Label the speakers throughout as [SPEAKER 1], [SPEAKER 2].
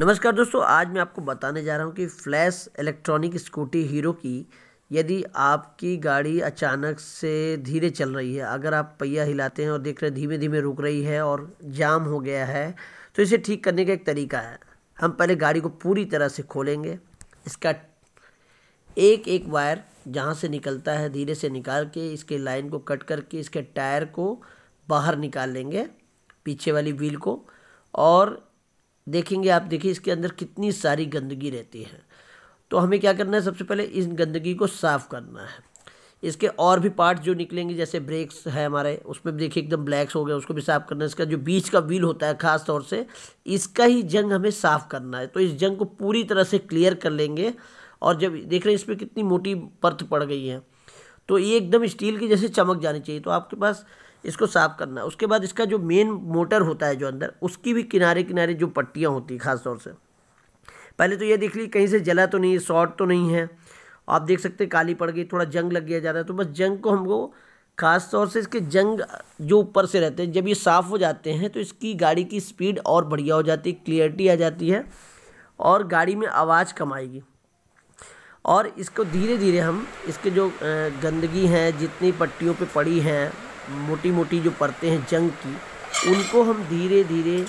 [SPEAKER 1] नमस्कार दोस्तों आज मैं आपको बताने जा रहा हूँ कि फ्लैश इलेक्ट्रॉनिक स्कूटी हीरो की यदि आपकी गाड़ी अचानक से धीरे चल रही है अगर आप पहिया हिलाते हैं और देख रहे हैं धीमे धीमे रुक रही है और जाम हो गया है तो इसे ठीक करने का एक तरीका है हम पहले गाड़ी को पूरी तरह से खोलेंगे इसका एक एक वायर जहाँ से निकलता है धीरे से निकाल के इसके लाइन को कट करके इसके टायर को बाहर निकाल लेंगे पीछे वाली व्हील को और देखेंगे आप देखिए इसके अंदर कितनी सारी गंदगी रहती है तो हमें क्या करना है सबसे पहले इस गंदगी को साफ़ करना है इसके और भी पार्ट जो निकलेंगे जैसे ब्रेक्स है हमारे उसमें देखिए एकदम ब्लैक्स हो गए उसको भी साफ़ करना है इसका जो बीच का व्हील होता है ख़ास तौर से इसका ही जंग हमें साफ़ करना है तो इस जंग को पूरी तरह से क्लियर कर लेंगे और जब देख रहे हैं इसमें कितनी मोटी पर्थ पड़ गई है तो ये एकदम स्टील की जैसे चमक जानी चाहिए तो आपके पास इसको साफ़ करना उसके बाद इसका जो मेन मोटर होता है जो अंदर उसकी भी किनारे किनारे जो पट्टियाँ होती हैं ख़ासतौर से पहले तो ये देख ली कहीं से जला तो नहीं है शॉर्ट तो नहीं है आप देख सकते हैं काली पड़ गई थोड़ा जंग लग गया है तो बस जंग को हमको खास तौर से इसके जंग जो ऊपर से रहते हैं जब ये साफ़ हो जाते हैं तो इसकी गाड़ी की स्पीड और बढ़िया हो जाती है क्लियरिटी आ जाती है और गाड़ी में आवाज़ कम आएगी और इसको धीरे धीरे हम इसके जो गंदगी हैं जितनी पट्टियों पे पड़ी हैं मोटी मोटी जो परतें हैं जंग की उनको हम धीरे धीरे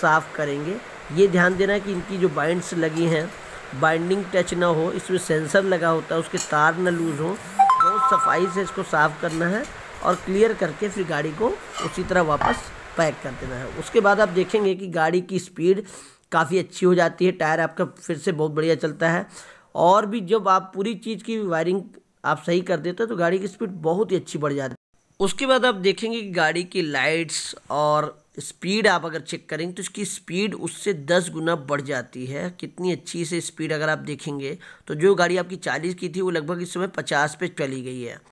[SPEAKER 1] साफ़ करेंगे ये ध्यान देना कि इनकी जो बाइंड्स लगी हैं बाइंडिंग टच ना हो इसमें सेंसर लगा होता है उसके तार ना लूज़ हो बहुत सफाई से इसको साफ़ करना है और क्लियर करके फिर गाड़ी को उसी तरह वापस पैक कर देना है उसके बाद आप देखेंगे कि गाड़ी की स्पीड काफ़ी अच्छी हो जाती है टायर आपका फिर से बहुत बढ़िया चलता है और भी जब आप पूरी चीज़ की वायरिंग आप सही कर देते हैं तो गाड़ी की स्पीड बहुत ही अच्छी बढ़ जाती है उसके बाद आप देखेंगे कि गाड़ी की लाइट्स और स्पीड आप अगर चेक करेंगे तो इसकी स्पीड उससे दस गुना बढ़ जाती है कितनी अच्छी से स्पीड अगर आप देखेंगे तो जो गाड़ी आपकी चालीस की थी वो लगभग इस समय पचास पे चली गई है